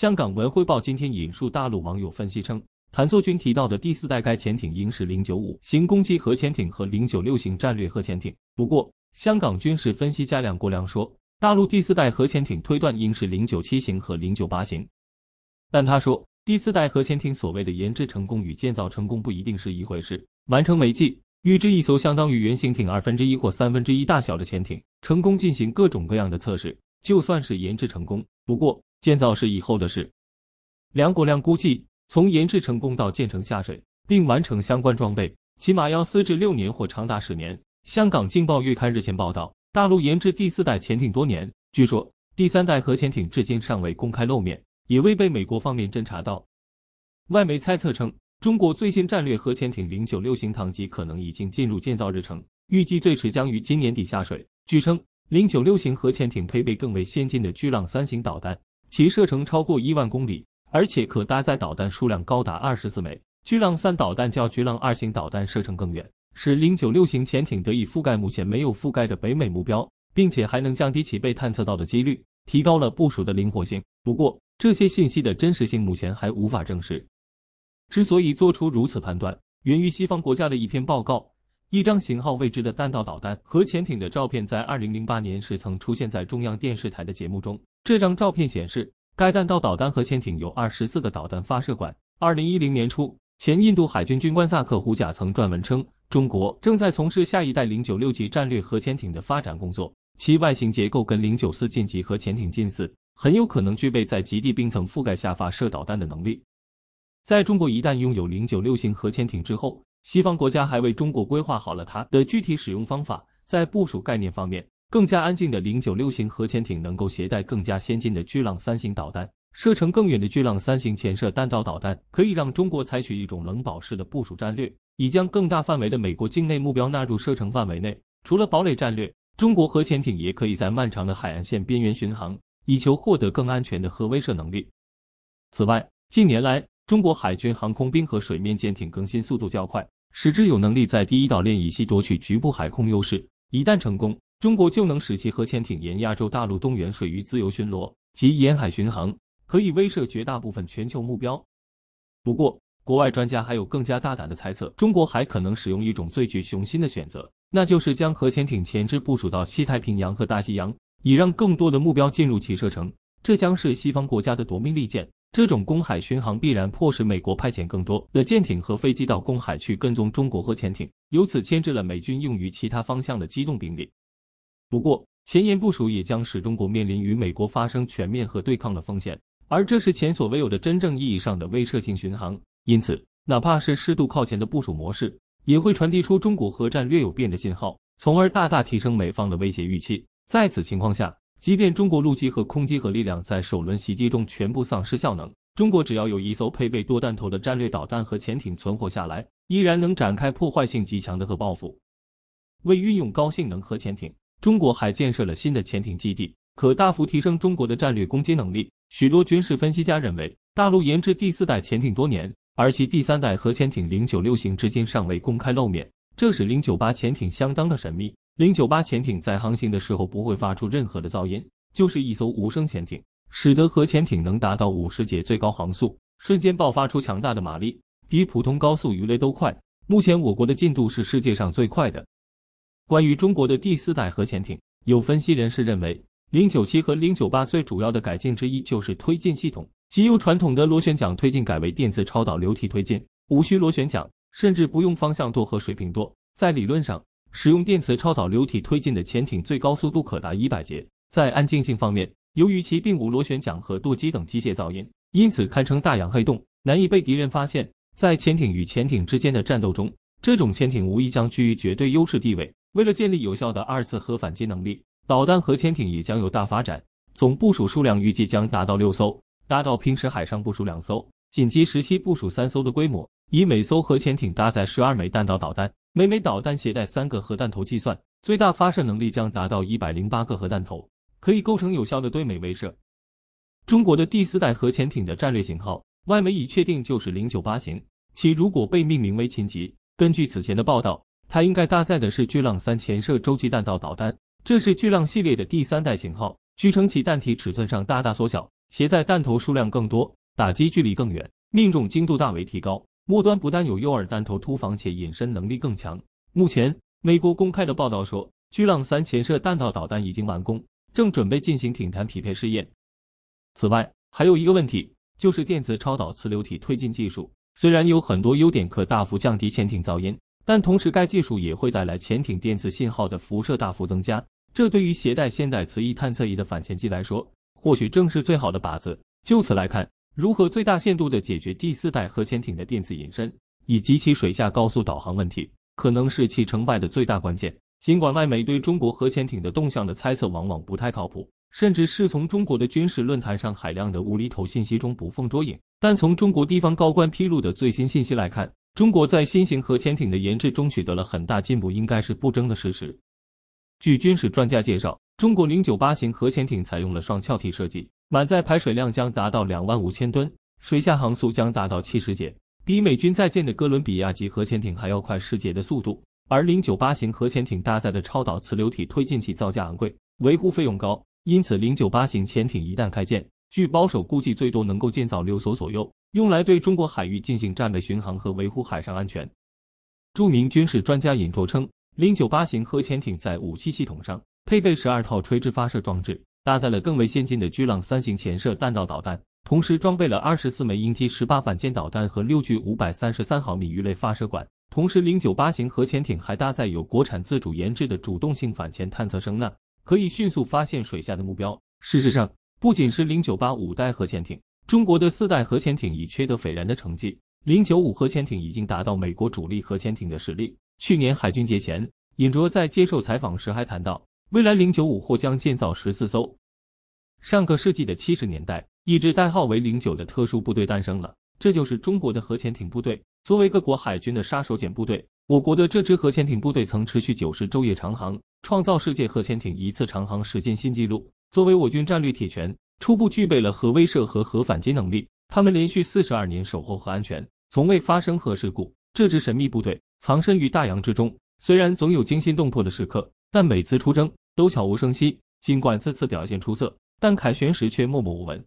香港文汇报今天引述大陆网友分析称，谭作军提到的第四代该潜艇应是零九五型攻击核潜艇和零九六型战略核潜艇。不过，香港军事分析家梁国良说，大陆第四代核潜艇推断应是零九七型和零九八型。但他说，第四代核潜艇所谓的研制成功与建造成功不一定是一回事。完成每季预知一艘相当于原型艇二分之一或三分之一大小的潜艇，成功进行各种各样的测试，就算是研制成功。不过，建造是以后的事。梁国亮估计，从研制成功到建成下水并完成相关装备，起码要四至六年，或长达十年。香港《劲报月刊》日前报道，大陆研制第四代潜艇多年，据说第三代核潜艇至今尚未公开露面，也未被美国方面侦察到。外媒猜测称，中国最新战略核潜艇零九六型唐级可能已经进入建造日程，预计最迟将于今年底下水。据称，零九六型核潜艇配备更为先进的巨浪三型导弹。其射程超过一万公里，而且可搭载导弹数量高达二十四枚。巨浪三导弹较巨浪二型导弹射程更远，使零九六型潜艇得以覆盖目前没有覆盖的北美目标，并且还能降低其被探测到的几率，提高了部署的灵活性。不过，这些信息的真实性目前还无法证实。之所以做出如此判断，源于西方国家的一篇报告，一张型号未知的弹道导弹核潜艇的照片，在二零零八年时曾出现在中央电视台的节目中。这张照片显示，该弹道导弹核潜艇有二十四个导弹发射管。二零一零年初，前印度海军军官萨克胡贾曾撰文称，中国正在从事下一代零九六级战略核潜艇的发展工作，其外形结构跟零九四级核潜艇近似，很有可能具备在极地冰层覆盖下发射导弹的能力。在中国一旦拥有零九六型核潜艇之后，西方国家还为中国规划好了它的具体使用方法。在部署概念方面。更加安静的零九六型核潜艇能够携带更加先进的巨浪三型导弹，射程更远的巨浪三型潜射弹道导弹可以让中国采取一种冷堡式的部署战略，以将更大范围的美国境内目标纳入射程范围内。除了堡垒战略，中国核潜艇也可以在漫长的海岸线边缘巡航，以求获得更安全的核威慑能力。此外，近年来中国海军航空兵和水面舰艇更新速度较快，使之有能力在第一岛链以西夺取局部海空优势。一旦成功，中国就能使其核潜艇沿亚洲大陆东缘水域自由巡逻及沿海巡航，可以威慑绝大部分全球目标。不过，国外专家还有更加大胆的猜测：中国还可能使用一种最具雄心的选择，那就是将核潜艇前置部署到西太平洋和大西洋，以让更多的目标进入其射程。这将是西方国家的夺命利剑。这种公海巡航必然迫使美国派遣更多的舰艇和飞机到公海去跟踪中国核潜艇，由此牵制了美军用于其他方向的机动兵力。不过，前沿部署也将使中国面临与美国发生全面和对抗的风险，而这是前所未有的真正意义上的威慑性巡航。因此，哪怕是适度靠前的部署模式，也会传递出中国核战略有变的信号，从而大大提升美方的威胁预期。在此情况下，即便中国陆基和空基核力量在首轮袭击中全部丧失效能，中国只要有一艘配备多弹头的战略导弹和潜艇存活下来，依然能展开破坏性极强的核报复。为运用高性能核潜艇。中国还建设了新的潜艇基地，可大幅提升中国的战略攻击能力。许多军事分析家认为，大陆研制第四代潜艇多年，而其第三代核潜艇零九六型至今尚未公开露面，这使零九八潜艇相当的神秘。零九八潜艇在航行的时候不会发出任何的噪音，就是一艘无声潜艇，使得核潜艇能达到五十节最高航速，瞬间爆发出强大的马力，比普通高速鱼雷都快。目前我国的进度是世界上最快的。关于中国的第四代核潜艇，有分析人士认为，零九七和零九八最主要的改进之一就是推进系统，其由传统的螺旋桨推进改为电磁超导流体推进，无需螺旋桨，甚至不用方向舵和水平舵。在理论上，使用电磁超导流体推进的潜艇最高速度可达一百节。在安静性方面，由于其并无螺旋桨和舵机等机械噪音，因此堪称大洋黑洞，难以被敌人发现。在潜艇与潜艇之间的战斗中，这种潜艇无疑将居于绝对优势地位。为了建立有效的二次核反击能力，导弹核潜艇也将有大发展，总部署数量预计将达到六艘，达到平时海上部署两艘、紧急时期部署三艘的规模。以每艘核潜艇搭载十二枚弹道导弹，每枚导弹携带三个核弹头计算，最大发射能力将达到一百零八个核弹头，可以构成有效的对美威慑。中国的第四代核潜艇的战略型号，外媒已确定就是零九八型。其如果被命名为秦级，根据此前的报道。它应该搭载的是巨浪三潜射洲际弹道导弹，这是巨浪系列的第三代型号。据称其弹体尺寸上大大缩小，携带弹头数量更多，打击距离更远，命中精度大为提高。末端不但有诱饵弹头突防，且隐身能力更强。目前，美国公开的报道说，巨浪三潜射弹道导弹已经完工，正准备进行艇弹匹配试验。此外，还有一个问题，就是电磁超导磁流体推进技术，虽然有很多优点，可大幅降低潜艇噪音。但同时，该技术也会带来潜艇电磁信号的辐射大幅增加，这对于携带现代磁异探测仪的反潜机来说，或许正是最好的靶子。就此来看，如何最大限度地解决第四代核潜艇的电磁隐身以及其水下高速导航问题，可能是其成败的最大关键。尽管外媒对中国核潜艇的动向的猜测往往不太靠谱，甚至是从中国的军事论坛上海量的无厘头信息中捕风捉影，但从中国地方高官披露的最新信息来看。中国在新型核潜艇的研制中取得了很大进步，应该是不争的事实。据军事专家介绍，中国零九八型核潜艇采用了双壳体设计，满载排水量将达到两万五千吨，水下航速将达到七十节，比美军在建的哥伦比亚级核潜艇还要快十节的速度。而零九八型核潜艇搭载的超导磁流体推进器造价昂贵，维护费用高，因此零九八型潜艇一旦开建。据保守估计，最多能够建造六艘左右，用来对中国海域进行战备巡航和维护海上安全。著名军事专家尹卓称，零九八型核潜艇在武器系统上配备十二套垂直发射装置，搭载了更为先进的巨浪三型潜射弹道导弹，同时装备了二十四枚鹰击十八反舰导弹和六具五百三十三毫米鱼雷发射管。同时，零九八型核潜艇还搭载有国产自主研制的主动性反潜探测声呐，可以迅速发现水下的目标。事实上，不仅是零九八五代核潜艇，中国的四代核潜艇已取得斐然的成绩。零九五核潜艇已经达到美国主力核潜艇的实力。去年海军节前，尹卓在接受采访时还谈到，未来零九五或将建造十四艘。上个世纪的七十年代，一支代号为零九的特殊部队诞生了，这就是中国的核潜艇部队。作为各国海军的杀手锏部队，我国的这支核潜艇部队曾持续九十昼夜长航，创造世界核潜艇一次长航时间新纪录。作为我军战略铁拳，初步具备了核威慑和核反击能力。他们连续四十二年守候核安全，从未发生核事故。这支神秘部队藏身于大洋之中，虽然总有惊心动魄的时刻，但每次出征都悄无声息。尽管次次表现出色，但凯旋时却默默无闻。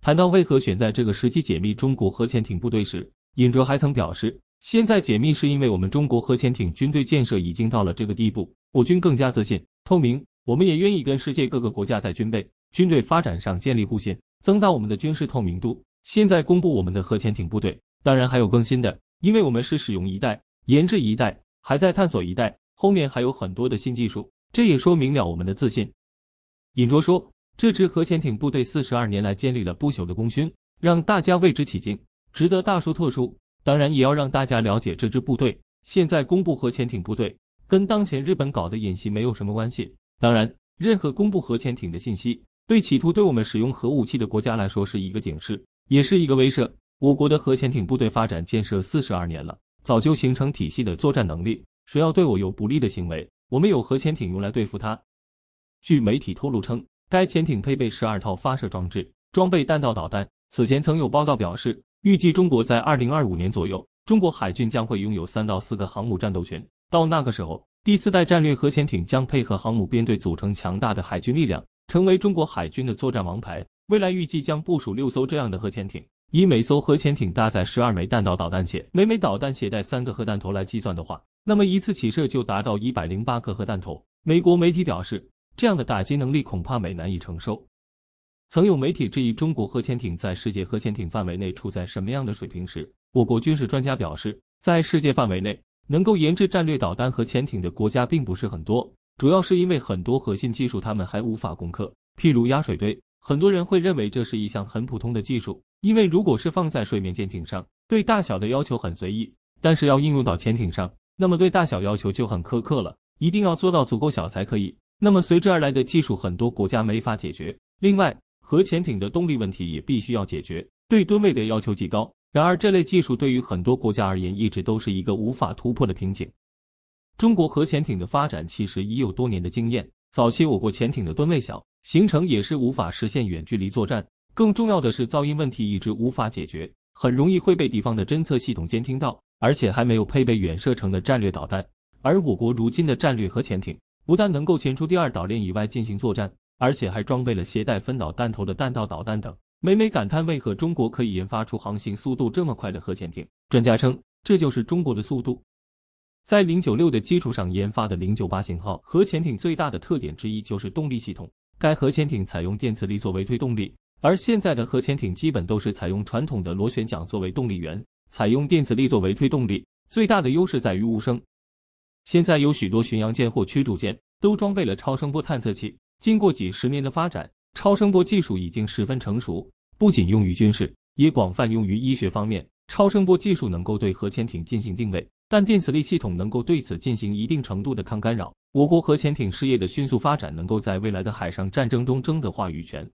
谈到为何选在这个时机解密中国核潜艇部队时，尹哲还曾表示：“现在解密是因为我们中国核潜艇军队建设已经到了这个地步，我军更加自信、透明。”我们也愿意跟世界各个国家在军备、军队发展上建立互信，增大我们的军事透明度。现在公布我们的核潜艇部队，当然还有更新的，因为我们是使用一代，研制一代，还在探索一代，后面还有很多的新技术。这也说明了我们的自信。尹卓说，这支核潜艇部队四十二年来建立了不朽的功勋，让大家为之起敬，值得大书特书。当然，也要让大家了解这支部队。现在公布核潜艇部队，跟当前日本搞的演习没有什么关系。当然，任何公布核潜艇的信息，对企图对我们使用核武器的国家来说是一个警示，也是一个威慑。我国的核潜艇部队发展建设四十二年了，早就形成体系的作战能力。谁要对我有不利的行为，我们有核潜艇用来对付他。据媒体透露称，该潜艇配备十二套发射装置，装备弹道导弹。此前曾有报道表示，预计中国在二零二五年左右，中国海军将会拥有三到四个航母战斗群。到那个时候，第四代战略核潜艇将配合航母编队组成强大的海军力量，成为中国海军的作战王牌。未来预计将部署六艘这样的核潜艇，以每艘核潜艇搭载十二枚弹道导弹且每枚导弹携带三个核弹头来计算的话，那么一次起射就达到一百零八个核弹头。美国媒体表示，这样的打击能力恐怕美难以承受。曾有媒体质疑中国核潜艇在世界核潜艇范围内处在什么样的水平时，我国军事专家表示，在世界范围内。能够研制战略导弹和潜艇的国家并不是很多，主要是因为很多核心技术他们还无法攻克。譬如压水堆，很多人会认为这是一项很普通的技术，因为如果是放在水面舰艇上，对大小的要求很随意；但是要应用到潜艇上，那么对大小要求就很苛刻了，一定要做到足够小才可以。那么随之而来的技术，很多国家没法解决。另外，核潜艇的动力问题也必须要解决，对吨位的要求极高。然而，这类技术对于很多国家而言，一直都是一个无法突破的瓶颈。中国核潜艇的发展其实已有多年的经验。早期我国潜艇的吨位小，行程也是无法实现远距离作战。更重要的是，噪音问题一直无法解决，很容易会被敌方的侦测系统监听到，而且还没有配备远射程的战略导弹。而我国如今的战略核潜艇，不但能够潜出第二岛链以外进行作战，而且还装备了携带分导弹头的弹道导弹等。每每感叹为何中国可以研发出航行速度这么快的核潜艇，专家称这就是中国的速度。在零九六的基础上研发的零九八型号核潜艇最大的特点之一就是动力系统。该核潜艇采用电磁力作为推动力，而现在的核潜艇基本都是采用传统的螺旋桨作为动力源。采用电磁力作为推动力最大的优势在于无声。现在有许多巡洋舰或驱逐舰都装备了超声波探测器。经过几十年的发展。超声波技术已经十分成熟，不仅用于军事，也广泛用于医学方面。超声波技术能够对核潜艇进行定位，但电磁力系统能够对此进行一定程度的抗干扰。我国核潜艇事业的迅速发展，能够在未来的海上战争中争得话语权。